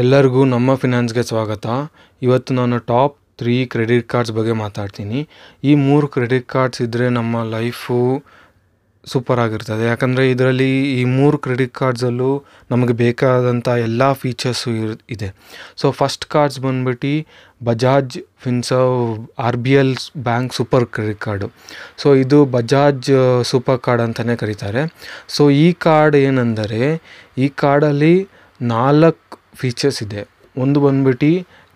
ಎಲ್ಲರಿಗೂ ನಮ್ಮ ಫಿನಾನ್ಸ್ಗೆ ಸ್ವಾಗತ ಇವತ್ತು ನಾನು ಟಾಪ್ ತ್ರೀ ಕ್ರೆಡಿಟ್ ಕಾರ್ಡ್ಸ್ ಬಗ್ಗೆ ಮಾತಾಡ್ತೀನಿ ಈ ಮೂರು ಕ್ರೆಡಿಟ್ ಕಾರ್ಡ್ಸ್ ಇದ್ದರೆ ನಮ್ಮ ಲೈಫು ಸೂಪರ್ ಆಗಿರ್ತದೆ ಯಾಕಂದರೆ ಇದರಲ್ಲಿ ಈ ಮೂರು ಕ್ರೆಡಿಟ್ ಕಾರ್ಡ್ಸಲ್ಲೂ ನಮಗೆ ಬೇಕಾದಂಥ ಎಲ್ಲ ಫೀಚರ್ಸು ಇರ್ ಇದೆ ಸೊ ಫಸ್ಟ್ ಕಾರ್ಡ್ಸ್ ಬಂದ್ಬಿಟ್ಟು Bajaj Finserv R B L bank super credit card so ಇದು ಬಜಾಜ್ ಸೂಪರ್ ಕಾರ್ಡ್ ಅಂತಲೇ ಕರೀತಾರೆ ಸೊ ಈ ಕಾರ್ಡ್ ಏನೆಂದರೆ ಈ ಕಾರ್ಡಲ್ಲಿ ನಾಲ್ಕು ಫೀಚರ್ಸ್ ಇದೆ ಒಂದು ಬಂದ್ಬಿಟ್ಟು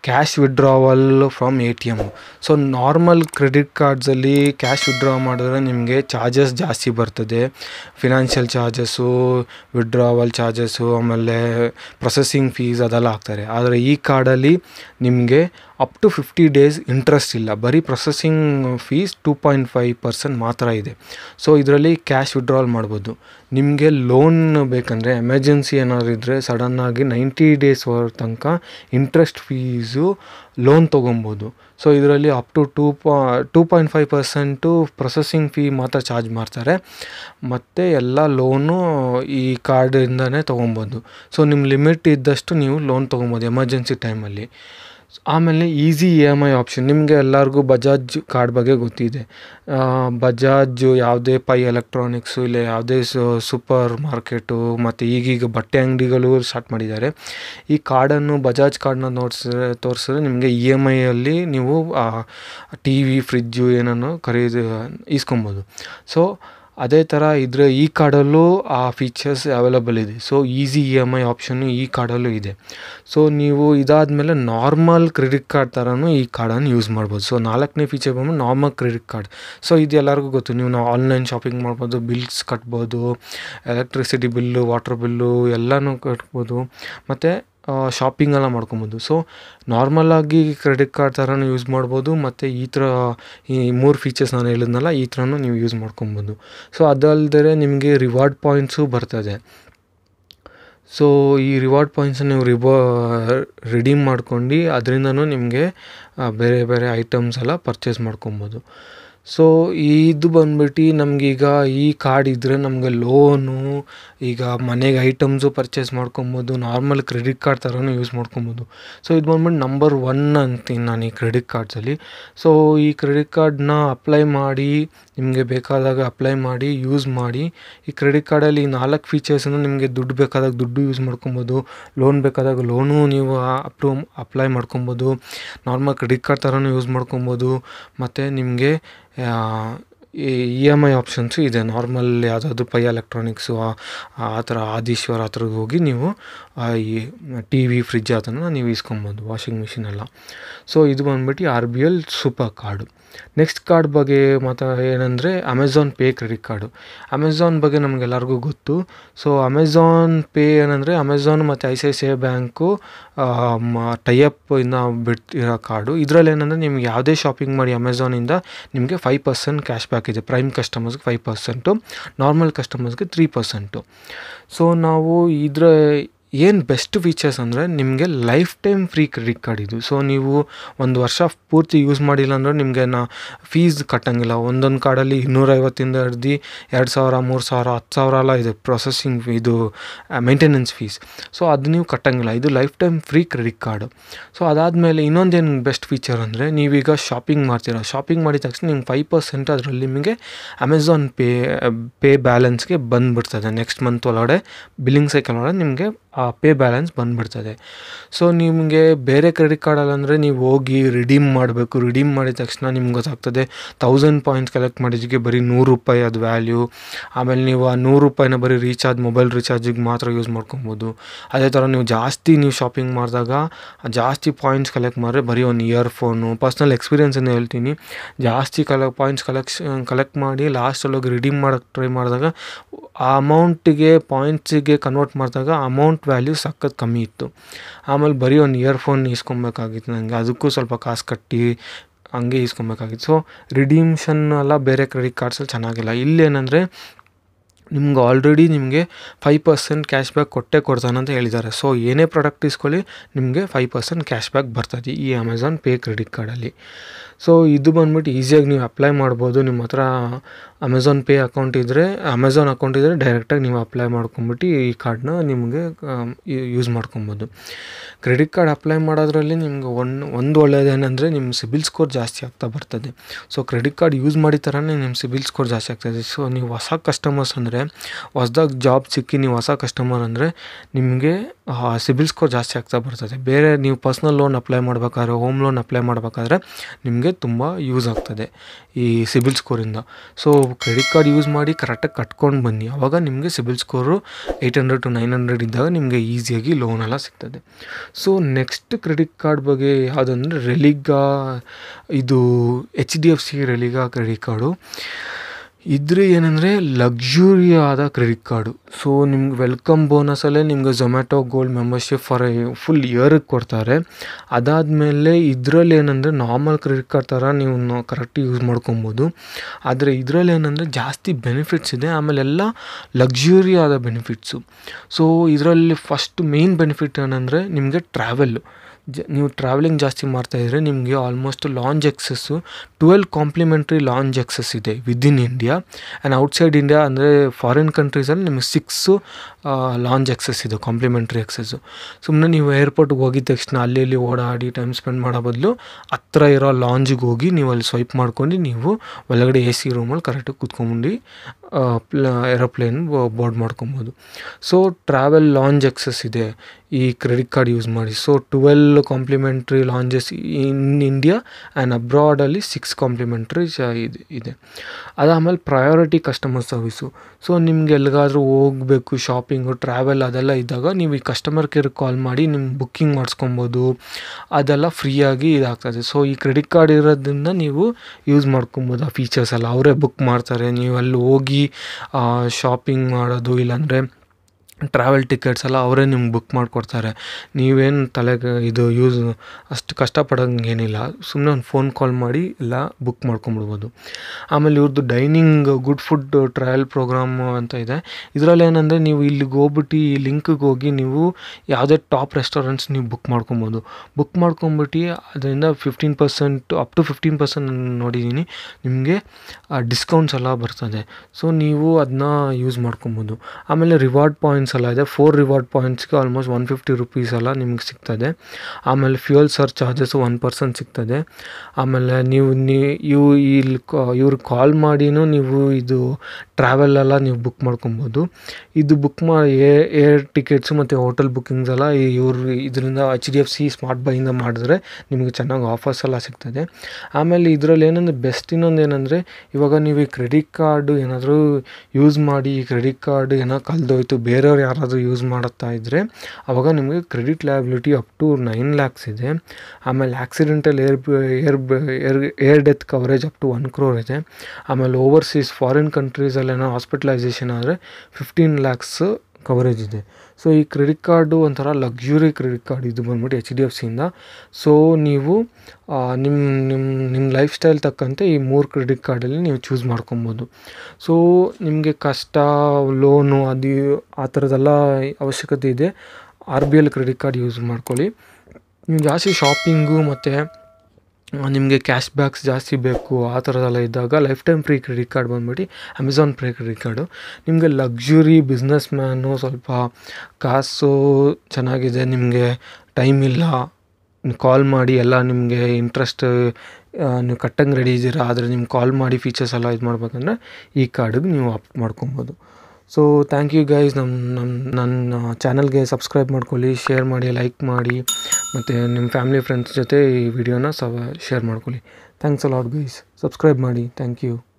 cash withdrawal from A T M so normal credit ಕಾರ್ಡ್ಸಲ್ಲಿ ಕ್ಯಾಶ್ ವಿಡ್ರಾ ಮಾಡಿದ್ರೆ ನಿಮಗೆ ಚಾರ್ಜಸ್ ಜಾಸ್ತಿ ಬರ್ತದೆ ಫಿನಾನ್ಷಿಯಲ್ ಚಾರ್ಜಸ್ಸು ವಿಡ್ರಾವಲ್ ಚಾರ್ಜಸ್ಸು ಆಮೇಲೆ ಪ್ರೊಸೆಸಿಂಗ್ ಫೀಸ್ ಅದೆಲ್ಲ ಹಾಕ್ತಾರೆ ಆದರೆ ಈ ಕಾರ್ಡಲ್ಲಿ ನಿಮಗೆ up to fifty days interest ಇಲ್ಲ ಬರೀ processing fees two point five percent ಮಾತ್ರ ಇದೆ ಸೊ ಇದರಲ್ಲಿ ಕ್ಯಾಶ್ ವಿಡ್ರಾಲ್ ಮಾಡ್ಬೋದು ನಿಮಗೆ ಲೋನ್ ಬೇಕಂದರೆ ಎಮರ್ಜೆನ್ಸಿ ಏನಾದ್ರು ಇದ್ದರೆ ಸಡನ್ನಾಗಿ ನೈಂಟಿ ಡೇಸ್ ಡೇಸ್ವರ ತನಕ ಇಂಟ್ರೆಸ್ಟ್ ಫೀಸು ಲೋನ್ ತೊಗೊಬೋದು ಸೊ ಇದರಲ್ಲಿ ಅಪ್ ಟು ಟೂ ಪಾ two point five percent processing fee ಮಾತ್ರ ಚಾರ್ಜ್ ಮಾಡ್ತಾರೆ ಮತ್ತು ಎಲ್ಲ ಲೋನು ಈ ಕಾರ್ಡಿಂದನೇ ತೊಗೊಬೋದು ಸೊ ನಿಮ್ಮ ಲಿಮಿಟ್ ಇದ್ದಷ್ಟು ನೀವು ಲೋನ್ ತೊಗೊಬೋದು ಎಮರ್ಜೆನ್ಸಿ ಟೈಮಲ್ಲಿ ಆಮೇಲೆ easy E M I option ನಿಮಗೆ ಎಲ್ಲರಿಗೂ ಬಜಾಜ್ ಕಾರ್ಡ್ ಬಗ್ಗೆ ಗೊತ್ತಿದೆ ಬಜಾಜ್ ಯಾವುದೇ ಪೈ ಎಲೆಕ್ಟ್ರಾನಿಕ್ಸು ಇಲ್ಲ ಯಾವುದೇ ಸೂಪರ್ ಮಾರ್ಕೆಟು ಮತ್ತು ಈಗೀಗ ಬಟ್ಟೆ ಅಂಗಡಿಗಳು ಸ್ಟಾರ್ಟ್ ಮಾಡಿದ್ದಾರೆ ಈ ಕಾರ್ಡನ್ನು ಬಜಾಜ್ ಕಾರ್ಡನ್ನ ನೋಡಿಸಿದ್ರೆ ತೋರಿಸಿದ್ರೆ ನಿಮಗೆ ಇ e ಎಮ್ ಐಯಲ್ಲಿ ನೀವು ಟಿ ವಿ ಫ್ರಿಜ್ಜು ಏನನ್ನು ಖರೀದಿ ಇಸ್ಕೊಬೋದು ಸೊ ಅದೇ ಥರ ಇದ್ರೆ ಈ ಕಾರ್ಡಲ್ಲೂ ಆ ಫೀಚರ್ಸ್ ಅವೈಲಬಲ್ ಇದೆ so easy E M I ಆಪ್ಷನ್ನು ಈ ಕಾರ್ಡಲ್ಲೂ ಇದೆ ಸೊ ನೀವು ಇದಾದ ಮೇಲೆ ನಾರ್ಮಲ್ ಕ್ರೆಡಿಟ್ ಕಾರ್ಡ್ ಥರನೂ ಈ ಕಾರ್ಡನ್ನು ಯೂಸ್ ಮಾಡ್ಬೋದು ಸೊ ನಾಲ್ಕನೇ ಫೀಚರ್ ಬಂದು ನಾರ್ಮಲ್ ಕ್ರೆಡಿಟ್ ಕಾರ್ಡ್ ಸೊ ಇದು ಎಲ್ಲರಿಗೂ ಗೊತ್ತು ನೀವು ನಾವು ಆನ್ಲೈನ್ ಶಾಪಿಂಗ್ ಮಾಡ್ಬೋದು ಬಿಲ್ಸ್ ಕಟ್ಬೋದು ಎಲೆಕ್ಟ್ರಿಸಿಟಿ ಬಿಲ್ಲು ವಾಟ್ರ್ ಬಿಲ್ಲು ಎಲ್ಲನೂ ಕಟ್ಬೋದು ಮತ್ತು ಶಾಪಿಂಗ್ ಎಲ್ಲ ಮಾಡ್ಕೊಬೋದು ಸೊ ನಾರ್ಮಲ್ಲಾಗಿ ಕ್ರೆಡಿಟ್ ಕಾರ್ಡ್ ಥರನೂ ಯೂಸ್ ಮಾಡ್ಬೋದು ಮತ್ತು ಈ ಥರ ಈ ಮೂರು ಫೀಚರ್ಸ್ ನಾನು ಹೇಳಿದ್ನಲ್ಲ ಈ ಥರನೂ ನೀವು ಯೂಸ್ ಮಾಡ್ಕೊಬೋದು ಸೊ ಅದಲ್ಲದೆ ನಿಮಗೆ ರಿವಾರ್ಡ್ ಪಾಯಿಂಟ್ಸು ಬರ್ತದೆ ಸೊ ಈ ರಿವಾರ್ಡ್ ಪಾಯಿಂಟ್ಸನ್ನು ನೀವು ರಿವ ರಿಡೀಮ್ ಮಾಡ್ಕೊಂಡು ಅದರಿಂದನೂ ನಿಮಗೆ ಬೇರೆ ಬೇರೆ ಐಟಮ್ಸ್ ಎಲ್ಲ ಪರ್ಚೇಸ್ ಮಾಡ್ಕೊಬೋದು ಸೊ ಇದು ಬಂದ್ಬಿಟ್ಟು ನಮಗೀಗ ಈ ಕಾರ್ಡ್ ಇದ್ದರೆ ನಮಗೆ ಲೋನು ಈಗ ಮನೆಗೆ ಐಟಮ್ಸು ಪರ್ಚೇಸ್ ಮಾಡ್ಕೊಬೋದು ನಾರ್ಮಲ್ ಕ್ರೆಡಿಟ್ ಕಾರ್ಡ್ ಥರನೂ ಯೂಸ್ ಮಾಡ್ಕೊಬೋದು ಸೊ ಇದು ಬಂದ್ಬಿಟ್ಟು ನಂಬರ್ ಒನ್ ಅಂತೀನಿ ನಾನು ಈ ಕ್ರೆಡಿಟ್ ಕಾರ್ಡ್ಸಲ್ಲಿ ಸೊ ಈ ಕ್ರೆಡಿಟ್ ಕಾರ್ಡನ್ನ ಅಪ್ಲೈ ಮಾಡಿ ನಿಮಗೆ ಬೇಕಾದಾಗ ಅಪ್ಲೈ ಮಾಡಿ ಯೂಸ್ ಮಾಡಿ ಈ ಕ್ರೆಡಿಟ್ ಕಾರ್ಡಲ್ಲಿ ನಾಲ್ಕು ಫೀಚರ್ಸನ್ನು ನಿಮಗೆ ದುಡ್ಡು ಬೇಕಾದಾಗ ದುಡ್ಡು ಯೂಸ್ ಮಾಡ್ಕೊಬೋದು ಲೋನ್ ಬೇಕಾದಾಗ ಲೋನು ನೀವು ಅಪ್ರೂವ್ ಅಪ್ಲೈ ಮಾಡ್ಕೊಬೋದು ನಾರ್ಮಲ್ ಕ್ರೆಡಿಟ್ ಕಾರ್ಡ್ ಥರನೂ ಯೂಸ್ ಮಾಡ್ಕೊಬೋದು ಮತ್ತು ನಿಮಗೆ ja ಈ ಇ ಎಮ್ ಐ ಆಪ್ಷನ್ಸು ಇದೆ ನಾರ್ಮಲ್ ಯಾವುದಾದ್ರು ಪೈ ಎಲೆಕ್ಟ್ರಾನಿಕ್ಸು ಆ ಥರ ಆದೀಶ್ವರ ಆ ಥರಗೆ ಹೋಗಿ ನೀವು ಈ ಟಿ ವಿ ಫ್ರಿಜ್ ಅದನ್ನು ನೀವು ಇಸ್ಕೊಬೋದು ವಾಷಿಂಗ್ ಎಲ್ಲ ಸೊ ಇದು ಬಂದ್ಬಿಟ್ಟು R B L super card next card ಬಗ್ಗೆ ಮತ್ತು ಏನಂದರೆ Amazon pay credit card Amazon ಬಗ್ಗೆ ನಮಗೆಲ್ಲರಿಗೂ ಗೊತ್ತು ಸೊ ಅಮೆಝಾನ್ ಪೇ ಏನಂದರೆ ಅಮೆಝಾನ್ ಮತ್ತು I C I C I bank tie up ಇಂದ ಬಿಡ್ತಿರೋ ಕಾರ್ಡು ಇದರಲ್ಲಿ ಏನಂದರೆ ನಿಮ್ಗೆ ಯಾವುದೇ ಶಾಪಿಂಗ್ ಮಾಡಿ ಅಮೆಝಾನಿಂದ ನಿಮಗೆ ಫೈವ್ ಪರ್ಸೆಂಟ್ ಕ್ಯಾಶ್ ಬ್ಯಾಕ್ ಹಾಕಿದೆ ಪ್ರೈಮ್ ಕಸ್ಟಮರ್ಸ್ಗೆ ಫೈವ್ ಪರ್ಸೆಂಟು ನಾರ್ಮಲ್ ಕಸ್ಟಮರ್ಸ್ಗೆ ತ್ರೀ ಪರ್ಸೆಂಟು ಸೊ ನಾವು ಇದರ ಏನು ಬೆಸ್ಟ್ ಫೀಚರ್ಸ್ ಅಂದರೆ ನಿಮಗೆ life time free credit card ಇದು ಸೊ ನೀವು ಒಂದು ವರ್ಷ ಪೂರ್ತಿ ಯೂಸ್ ಮಾಡಿಲ್ಲ ಅಂದರೆ ನಿಮಗೆ ನಾ ಫೀಸ್ ಕಟ್ಟೋಂಗಿಲ್ಲ ಒಂದೊಂದು ಕಾರ್ಡಲ್ಲಿ ಇನ್ನೂರೈವತ್ತಿಂದ ಹಿಡ್ದು ಎರಡು ಸಾವಿರ ಮೂರು ಸಾವಿರ ಹತ್ತು ಸಾವಿರ ಎಲ್ಲ ಇದೆ ಪ್ರೊಸೆಸಿಂಗ್ ಇದು ಮೇಂಟೆನೆನ್ಸ್ ಫೀಸ್ ಸೊ ಅದು ನೀವು ಕಟ್ಟಂಗಿಲ್ಲ ಇದು life time free credit card so ಅದಾದಮೇಲೆ ಇನ್ನೊಂದೇನು ಬೆಸ್ಟ್ ಫೀಚರ್ ಅಂದರೆ ನೀವೀಗ ಶಾಪಿಂಗ್ ಮಾಡ್ತೀರ ಶಾಪಿಂಗ್ ಮಾಡಿದ ತಕ್ಷಣ ನಿಮ್ಗೆ ಫೈವ್ ಪರ್ಸೆಂಟ್ ಅದರಲ್ಲಿ ನಿಮಗೆ ಅಮೆಝಾನ್ ಪೇ ಪೇ ಬ್ಯಾಲೆನ್ಸ್ಗೆ ಬಂದುಬಿಡ್ತದೆ ನೆಕ್ಸ್ಟ್ ಮಂತ್ ಒಳಗಡೆ ಬಿಲ್ಲಿಂಗ್ ಸೈಕಲ್ ಒಳಗಡೆ ನಿಮಗೆ ಆ ಪೇ ಬ್ಯಾಲೆನ್ಸ್ ಬಂದುಬಿಡ್ತದೆ ಸೊ ನಿಮಗೆ ಬೇರೆ ಕ್ರೆಡಿಟ್ ಕಾರ್ಡಲ್ಲಿ ಅಂದರೆ ನೀವು ಹೋಗಿ ರಿಡೀಮ್ ಮಾಡಬೇಕು ರಿಡೀಮ್ ಮಾಡಿದ ತಕ್ಷಣ ನಿಮ್ಗೆ ಗೊತ್ತಾಗ್ತದೆ ತೌಸಂಡ್ ಪಾಯಿಂಟ್ಸ್ ಕಲೆಕ್ಟ್ ಮಾಡಿದ್ದಕ್ಕೆ ಬರೀ ನೂರು ರೂಪಾಯಿ ಅದು ವ್ಯಾಲ್ಯೂ ಆಮೇಲೆ ನೀವು ಆ ನೂರು ರೂಪಾಯಿನ ಬರೀ ರೀಚಾರ್ಜ್ ಮೊಬೈಲ್ ರೀಚಾರ್ಜಿಗೆ ಮಾತ್ರ ಯೂಸ್ ಮಾಡ್ಕೊಬೋದು ಅದೇ ಥರ ನೀವು ಜಾಸ್ತಿ ನೀವು ಶಾಪಿಂಗ್ ಮಾಡಿದಾಗ ಜಾಸ್ತಿ ಪಾಯಿಂಟ್ಸ್ ಕಲೆಕ್ಟ್ ಮಾಡಿದ್ರೆ ಬರೀ ಒಂದು ಇಯರ್ಫೋನು ಪರ್ಸ್ನಲ್ ಎಕ್ಸ್ಪೀರಿಯೆನ್ಸನ್ನು ಹೇಳ್ತೀನಿ ಜಾಸ್ತಿ ಕಲೆ ಪಾಯಿಂಟ್ಸ್ ಕಲೆಕ್ಷನ್ ಕಲೆಕ್ಟ್ ಮಾಡಿ ಲಾಸ್ಟಲ್ಲಿ ಹೋಗಿ ರಿಡೀಮ್ ಮಾಡೋಕ್ಕೆ ಟ್ರೈ ಮಾಡಿದಾಗ ಆ ಅಮೌಂಟಿಗೆ ಪಾಯಿಂಟ್ಸಿಗೆ ಕನ್ವರ್ಟ್ ಮಾಡಿದಾಗ ಅಮೌಂಟ್ ಪ್ರಾಡಕ್ಟ್ ವ್ಯಾಲ್ಯೂ ಸಖತ್ ಕಮ್ಮಿ ಇತ್ತು ಆಮೇಲೆ ಬರೀ ಒಂದು ಇಯರ್ಫೋನ್ ಇಸ್ಕೊಬೇಕಾಗಿತ್ತು ನನಗೆ ಅದಕ್ಕೂ ಸ್ವಲ್ಪ ಕಾಸು ಕಟ್ಟಿ ಹಂಗೆ ಇಸ್ಕೊಬೇಕಾಗಿತ್ತು ಸೊ ರಿಡೀಮ್ಷನ್ ಎಲ್ಲ ಬೇರೆ ಕ್ರೆಡಿಟ್ ಕಾರ್ಡ್ಸಲ್ಲಿ ಚೆನ್ನಾಗಿಲ್ಲ ಇಲ್ಲೇನೆಂದರೆ ನಿಮ್ಗೆ ಆಲ್ರೆಡಿ ನಿಮಗೆ ಫೈವ್ ಪರ್ಸೆಂಟ್ ಕ್ಯಾಶ್ ಬ್ಯಾಕ್ ಕೊಟ್ಟೇ ಕೊಡ್ತಾನೆ ಅಂತ ಹೇಳಿದ್ದಾರೆ ಸೊ ಏನೇ ಪ್ರಾಡಕ್ಟ್ ಇಸ್ಕೊಳ್ಳಿ ನಿಮಗೆ ಫೈವ್ ಪರ್ಸೆಂಟ್ ಕ್ಯಾಶ್ ಬ್ಯಾಕ್ ಬರ್ತದೆ ಈ ಅಮೆಝಾನ್ ಪೇ ಕ್ರೆಡಿಟ್ ಕಾರ್ಡಲ್ಲಿ ಸೊ ಇದು ಬಂದ್ಬಿಟ್ಟು ಈಸಿಯಾಗಿ ನೀವು ಅಪ್ಲೈ ಮಾಡ್ಬೋದು ನಿಮ್ಮ ಹತ್ರ ಅಮೆಝಾನ್ ಪೇ ಅಕೌಂಟ್ ಇದ್ದರೆ ಅಮೆಝಾನ್ ಅಕೌಂಟ್ ಇದ್ದರೆ ಡೈರೆಕ್ಟಾಗಿ ನೀವು ಅಪ್ಲೈ ಮಾಡ್ಕೊಂಬಿಟ್ಟು ಈ ಕಾರ್ಡ್ನ ನಿಮಗೆ ಯೂಸ್ ಮಾಡ್ಕೊಬೋದು ಕ್ರೆಡಿಟ್ ಕಾರ್ಡ್ ಅಪ್ಲೈ ಮಾಡೋದ್ರಲ್ಲಿ ನಿಮ್ಗೆ ಒನ್ ಒಂದು ಒಳ್ಳೆಯದೇನೆಂದರೆ ನಿಮ್ಮ ಸಿಬಿಲ್ ಸ್ಕೋರ್ ಜಾಸ್ತಿ ಆಗ್ತಾ ಬರ್ತದೆ ಸೊ ಕ್ರೆಡಿಟ್ ಕಾರ್ಡ್ ಯೂಸ್ ಮಾಡಿ ಥರನೇ ನಿಮ್ಮ ಸಿಬಿಲ್ ಸ್ಕೋರ್ ಜಾಸ್ತಿ ಆಗ್ತದೆ ಸೊ ನೀವು ಹೊಸ ಕಸ್ಟಮರ್ಸ್ ಅಂದರೆ ಹೊಸದಾಗಿ ಜಾಬ್ ಸಿಕ್ಕಿ ನೀವು ಹೊಸ ಕಸ್ಟಮರ್ ಅಂದರೆ ನಿಮಗೆ ಸಿಬಿಲ್ ಸ್ಕೋರ್ ಜಾಸ್ತಿ ಆಗ್ತಾ ಬರ್ತದೆ ಬೇರೆ ನೀವು ಪರ್ಸ್ನಲ್ ಲೋನ್ ಅಪ್ಲೈ ಮಾಡಬೇಕಾದ್ರೆ ಹೋಮ್ ಲೋನ್ ಅಪ್ಲೈ ಮಾಡಬೇಕಾದ್ರೆ ನಿಮಗೆ ತುಂಬ ಯೂಸ್ ಆಗ್ತದೆ ಈ ಸಿಬಿಲ್ ಸ್ಕೋರಿಂದ ಸೊ ಕ್ರೆಡಿಟ್ ಕಾರ್ಡ್ ಯೂಸ್ ಮಾಡಿ ಕರೆಕ್ಟಾಗಿ ಕಟ್ಕೊಂಡು ಬನ್ನಿ ಅವಾಗ ನಿಮಗೆ CIBIL score eight hundred to nine hundred ಇದ್ದಾಗ ನಿಮಗೆ ಈಸಿಯಾಗಿ ಲೋನೆಲ್ಲ ಸಿಗ್ತದೆ ಸೊ ನೆಕ್ಸ್ಟ್ ಕ್ರೆಡಿಟ್ ಕಾರ್ಡ್ ಬಗ್ಗೆ ಯಾವುದಂದ್ರೆ ರೆಲಿಗಾ ಇದು H D F C Regalia credit card ಇದ್ರೆ ಏನಂದರೆ ಲಗ್ಜುರಿ ಆದ ಕ್ರೆಡಿಟ್ ಕಾರ್ಡು ಸೊ ನಿಮ್ಗೆ ವೆಲ್ಕಮ್ ಬೋನಸಲ್ಲೇ ನಿಮ್ಗೆ Zomato gold membership for full ಇಯರ್ಗೆ ಕೊಡ್ತಾರೆ ಅದಾದಮೇಲೆ ಇದರಲ್ಲಿ ಏನಂದರೆ ನಾರ್ಮಲ್ ಕ್ರೆಡಿಟ್ ಕಾರ್ಡ್ ಥರ ನೀವು ಕರೆಕ್ಟ್ ಯೂಸ್ ಮಾಡ್ಕೊಬೋದು ಆದರೆ ಇದರಲ್ಲಿ ಏನಂದರೆ ಜಾಸ್ತಿ ಬೆನಿಫಿಟ್ಸ್ ಇದೆ ಆಮೇಲೆಲ್ಲ ಲಕ್ಸುರಿ ಆದ ಬೆನಿಫಿಟ್ಸು ಸೊ ಇದರಲ್ಲಿ ಫಸ್ಟ್ ಮೇನ್ ಬೆನಿಫಿಟ್ ಏನಂದರೆ ನಿಮಗೆ ಟ್ರಾವೆಲ್ಲು ಜ ನೀವು ಟ್ರಾವೆಲಿಂಗ್ ಜಾಸ್ತಿ ಮಾಡ್ತಾಯಿದ್ರೆ ನಿಮಗೆ almost lounge access twelve complimentary lounge access ಇದೆ within India and outside India ಅಂದರೆ ಫಾರಿನ್ ಕಂಟ್ರೀಸಲ್ಲಿ ನಿಮಗೆ ಸಿಕ್ಸು ಲಾಂಜ್ ಎಕ್ಸಸ್ ಇದೆ ಕಾಂಪ್ಲಿಮೆಂಟ್ರಿ ಎಕ್ಸಸ್ಸು ಸುಮ್ಮನೆ ನೀವು ಏರ್ಪೋರ್ಟ್ಗೆ ಹೋಗಿದ ತಕ್ಷಣ ಅಲ್ಲಿ ಇಲ್ಲಿ ಓಡಾಡಿ ಟೈಮ್ ಸ್ಪೆಂಡ್ ಮಾಡೋ ಬದಲು ಹತ್ತಿರ ಇರೋ ಲಾಂಜಿಗೆ ಹೋಗಿ ನೀವು ಅಲ್ಲಿ ಸ್ವೈಪ್ ಮಾಡ್ಕೊಂಡು ನೀವು ಒಳಗಡೆ ಎ ಸಿ ರೂಮಲ್ಲಿ ಕರೆಕ್ಟಾಗಿ ಕೂತ್ಕೊಂಡು ಏರೋಪ್ಲೇನ್ ಬೋರ್ಡ್ ಮಾಡ್ಕೊಬೋದು ಸೊ ಟ್ರಾವೆಲ್ ಲಾಂಜ್ ಎಕ್ಸಸ್ ಇದೆ ಈ ಕ್ರೆಡಿಟ್ ಕಾರ್ಡ್ ಯೂಸ್ ಮಾಡಿ so twelve complimentary lounges in India and ಅಬ್ರಾಡಲ್ಲಿ ಸಿಕ್ಸ್ ಕಾಂಪ್ಲಿಮೆಂಟ್ರಿ ಇದೆ ಇದೆ ಅದಾದಮೇಲೆ ಪ್ರಯಾರಿಟಿ ಕಸ್ಟಮರ್ ಸರ್ವಿಸು ಸೊ ನಿಮ್ಗೆ ಎಲ್ಲಿಗಾದ್ರೂ ಹೋಗಬೇಕು ಶಾಪಿಂಗು ಟ್ರಾವೆಲ್ ಅದೆಲ್ಲ ಇದ್ದಾಗ ನೀವು ಈ ಕಸ್ಟಮರ್ ಕೇರ್ಗೆ ಕಾಲ್ ಮಾಡಿ ನಿಮ್ಮ ಬುಕ್ಕಿಂಗ್ ಮಾಡಿಸ್ಕೊಬೋದು ಅದೆಲ್ಲ ಫ್ರೀಯಾಗಿ ಇದಾಗ್ತದೆ ಸೊ ಈ ಕ್ರೆಡಿಟ್ ಕಾರ್ಡ್ ಇರೋದ್ರಿಂದ ನೀವು ಯೂಸ್ ಮಾಡ್ಕೊಬೋದು ಆ ಫೀಚರ್ಸ್ ಎಲ್ಲ ಅವರೇ ಬುಕ್ ಮಾಡ್ತಾರೆ ನೀವು ಅಲ್ಲಿ ಹೋಗಿ ಆ ಶಾಪಿಂಗ್ ಮಾಡೋದು ಇಲ್ಲಾಂದರೆ ಟ್ರಾವೆಲ್ ಟಿಕೆಟ್ಸ್ ಎಲ್ಲ ಅವರೇ ನಿಮ್ಗೆ ಬುಕ್ ಮಾಡಿಕೊಡ್ತಾರೆ ನೀವೇನು ತಲೆಗೆ ಇದು ಯೂಸ್ ಅಷ್ಟು ಕಷ್ಟಪಡೋಂಗೇನಿಲ್ಲ ಸುಮ್ಮನೆ ಒಂದು ಫೋನ್ ಕಾಲ್ ಮಾಡಿ ಎಲ್ಲ ಬುಕ್ ಮಾಡ್ಕೊಂಬಿಡ್ಬೋದು ಆಮೇಲೆ ಇವ್ರದ್ದು dining good food trial programme ಅಂತ ಇದೆ ಇದರಲ್ಲಿ ಏನಂದರೆ ನೀವು ಇಲ್ಲಿಗೆ ಹೋಗ್ಬಿಟ್ಟು ಈ ಲಿಂಕ್ಗೆ ಹೋಗಿ ನೀವು ಯಾವುದೇ ಟಾಪ್ ರೆಸ್ಟೋರೆಂಟ್ಸ್ ನೀವು ಬುಕ್ ಮಾಡ್ಕೊಬೋದು ಬುಕ್ ಮಾಡ್ಕೊಂಬಿಟ್ಟು ಅದರಿಂದ fifteen percent up to fifteen percent ನೋಡಿದ್ದೀನಿ ನಿಮಗೆ ಡಿಸ್ಕೌಂಟ್ಸ್ ಎಲ್ಲ ಬರ್ತದೆ ಸೊ ನೀವು ಅದನ್ನ ಯೂಸ್ ಮಾಡ್ಕೊಬೋದು ಆಮೇಲೆ ರಿವಾರ್ಡ್ ಪಾಯಿಂಟ್ಸ್ ಪಾಯಿಂಟ್ಸ್ ಎಲ್ಲ ಇದೆ ಫೋರ್ ರಿವಾರ್ಡ್ ಪಾಯಿಂಟ್ಸ್ಗೆ ಆಲ್ಮೋಸ್ಟ್ ಒನ್ ಫಿಫ್ಟಿ ರುಪೀಸ್ ಎಲ್ಲ ನಿಮ್ಗೆ ಸಿಗ್ತದೆ ಆಮೇಲೆ fuel surcharges one percent ಸಿಗ್ತದೆ ಆಮೇಲೆ ನೀವು ನೀವು ಇಲ್ಲಿ ಇವ್ರಿಗೆ ಕಾಲ್ ಮಾಡಿನೂ ನೀವು ಇದು ಟ್ರಾವೆಲೆಲ್ಲ ನೀವು ಬುಕ್ ಮಾಡ್ಕೊಬೋದು ಇದು ಬುಕ್ ಮಾ ಏರ್ ಟಿಕೆಟ್ಸು ಮತ್ತು ಹೋಟೆಲ್ ಬುಕ್ಕಿಂಗ್ಸ್ ಎಲ್ಲ ಇವರು ಇದರಿಂದ H D F C smart ಬೈಯಿಂದ ಮಾಡಿದ್ರೆ ನಿಮಗೆ ಚೆನ್ನಾಗಿ ಆಫರ್ಸ್ ಎಲ್ಲ ಸಿಗ್ತದೆ ಆಮೇಲೆ ಇದರಲ್ಲಿ ಏನಂದರೆ ಬೆಸ್ಟ್ ಇನ್ನೊಂದು ಏನಂದರೆ ಇವಾಗ ನೀವು ಈ ಕ್ರೆಡಿಟ್ ಕಾರ್ಡು ಏನಾದರೂ ಯೂಸ್ ಮಾಡಿ ಈ ಕ್ರೆಡಿಟ್ ಕಾರ್ಡ್ ಏನೋ ಕಲ್ದೋಯ್ತು ಬೇರೆಯವ್ರು ಯಾರಾದರೂ ಯೂಸ್ ಮಾಡುತ್ತಾ ಇದ್ದರೆ ಆವಾಗ ನಿಮಗೆ credit liability up to nine lakhs ಇದೆ ಆಮೇಲೆ accidental air air air air death coverage up to one crore ಇದೆ ಆಮೇಲೆ ಓವರ್ಸೀಸ್ ಫಾರಿನ್ ಕಂಟ್ರೀಸಲ್ಲಿ ಏನೋ ಹಾಸ್ಪಿಟ್ಲೈಸೇಷನ್ ಆದರೆ ಫಿಫ್ಟೀನ್ ಲ್ಯಾಕ್ಸ್ ಕವರೇಜ್ ಇದೆ ಸೊ ಈ ಕ್ರೆಡಿಟ್ ಕಾರ್ಡು ಒಂಥರ ಲಕ್ಸುರಿ ಕ್ರೆಡಿಟ್ ಕಾರ್ಡ್ ಇದು ಬಂದ್ಬಿಟ್ಟು ಎಚ್ ಡಿ ಎಫ್ ಸಿಯಿಂದ ಸೊ ನೀವು ನಿಮ್ಮ ನಿಮ್ಮ ನಿಮ್ಮ ಲೈಫ್ ಸ್ಟೈಲ್ ತಕ್ಕಂತೆ ಈ ಮೂರು ಕ್ರೆಡಿಟ್ ಕಾರ್ಡಲ್ಲಿ ನೀವು ಚೂಸ್ ಮಾಡ್ಕೊಬೋದು ಸೊ ನಿಮಗೆ ಕಷ್ಟ ಲೋನು ಅದು ಆ ಥರದ್ದೆಲ್ಲ ಅವಶ್ಯಕತೆ ಇದೆ R B L credit card use ಮಾಡ್ಕೊಳ್ಳಿ ನೀವು ಜಾಸ್ತಿ ಶಾಪಿಂಗು ಮತ್ತು ನಿಮಗೆ ಕ್ಯಾಶ್ ಬ್ಯಾಕ್ಸ್ ಜಾಸ್ತಿ ಬೇಕು ಆ ಥರದೆಲ್ಲ ಇದ್ದಾಗ life time free credit card ಬಂದ್ಬಿಟ್ಟು ಅಮೆಝಾನ್ ಫ್ರೀ ಕ್ರೆಡಿಟ್ ಕಾರ್ಡು ನಿಮಗೆ ಲಗ್ಸುರಿ ಬಿಸ್ನೆಸ್ ಮ್ಯಾನು ಸ್ವಲ್ಪ ಕಾಸು ಚೆನ್ನಾಗಿದೆ ನಿಮಗೆ ಟೈಮ್ ಇಲ್ಲ ಕಾಲ್ ಮಾಡಿ ಎಲ್ಲ ನಿಮಗೆ ಇಂಟ್ರೆಸ್ಟ್ ನೀವು ಕಟ್ಟಂಗೆ ರೆಡಿ ಇದ್ದೀರಾ ಆದರೆ ನಿಮ್ಗೆ ಕಾಲ್ ಮಾಡಿ ಫೀಚರ್ಸ್ ಎಲ್ಲ ಇದು ಮಾಡ್ಬೇಕಂದ್ರೆ ಈ ಕಾರ್ಡಿಗೆ ನೀವು ಅಪ್ ಮಾಡ್ಕೊಬೋದು ಸೊ ಥ್ಯಾಂಕ್ ಯು ಗೈಸ್ ನಮ್ಮ ನಮ್ಮ ನನ್ನ ಚಾನಲ್ಗೆ ಸಬ್ಸ್ಕ್ರೈಬ್ ಮಾಡ್ಕೊಳ್ಳಿ ಶೇರ್ ಮಾಡಿ ಲೈಕ್ ಮಾಡಿ ಮತ್ತು ನಿಮ್ಮ ಫ್ಯಾಮಿಲಿ ಫ್ರೆಂಡ್ಸ್ ಜೊತೆ ಈ ವಿಡಿಯೋನ ಸವ ಶೇರ್ ಮಾಡ್ಕೊಳ್ಳಿ ಥ್ಯಾಂಕ್ಸ್ ಅಲಾಟ್ ಗೈಸ್ ಸಬ್ಸ್ಕ್ರೈಬ್ ಮಾಡಿ ಥ್ಯಾಂಕ್ ಯು